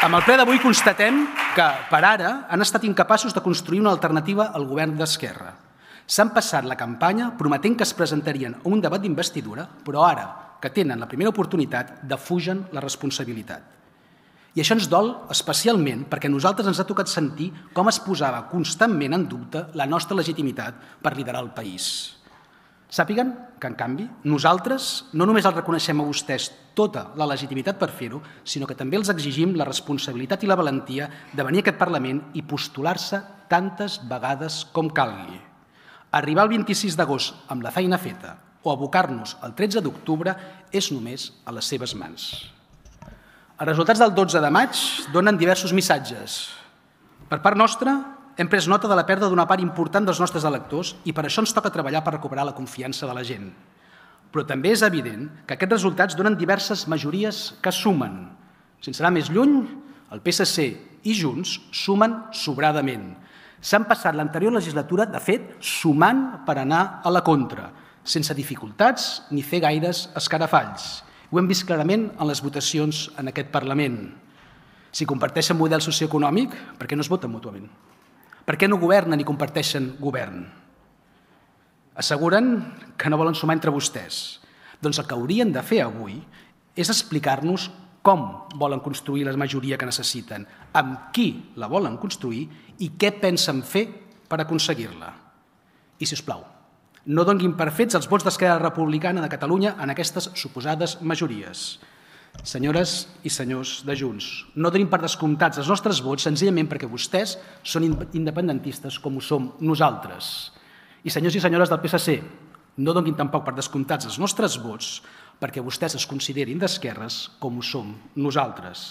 Amb el ple d'avui constatem que, per ara, han estat incapaços de construir una alternativa al govern d'Esquerra. S'han passat la campanya prometent que es presentarien a un debat d'investidura, però ara, que tenen la primera oportunitat, defugen la responsabilitat. I això ens dol especialment perquè a nosaltres ens ha tocat sentir com es posava constantment en dubte la nostra legitimitat per liderar el país. Sàpiguen que, en canvi, nosaltres no només els reconeixem a vostès tota la legitimitat per fer-ho, sinó que també els exigim la responsabilitat i la valentia de venir a aquest Parlament i postular-se tantes vegades com calgui. Arribar el 26 d'agost amb la feina feta o abocar-nos el 13 d'octubre és només a les seves mans. Els resultats del 12 de maig donen diversos missatges. Per part nostra, hem pres nota de la pèrdua d'una part important dels nostres electors i per això ens toca treballar per recuperar la confiança de la gent. Però també és evident que aquests resultats donen diverses majories que sumen. Sense anar més lluny, el PSC i Junts sumen sobradament. S'han passat l'anterior legislatura, de fet, sumant per anar a la contra, sense dificultats ni fer gaires escarafalls. Ho hem vist clarament en les votacions en aquest Parlament. Si comparteixen model socioeconòmic, per què no es voten mútuament? Per què no governen i comparteixen govern? Asseguren que no volen sumar entre vostès. Doncs el que haurien de fer avui és explicar-nos com volen construir la majoria que necessiten, amb qui la volen construir i què pensen fer per aconseguir-la. I, si us plau, no donguin per fets els vots d'Esquerra Republicana de Catalunya en aquestes suposades majories. Senyores i senyors de Junts, no tenim per descomptats els nostres vots senzillament perquè vostès són independentistes com ho som nosaltres. I senyors i senyores del PSC, no donin tampoc per descomptats els nostres vots perquè vostès es considerin d'esquerres com ho som nosaltres.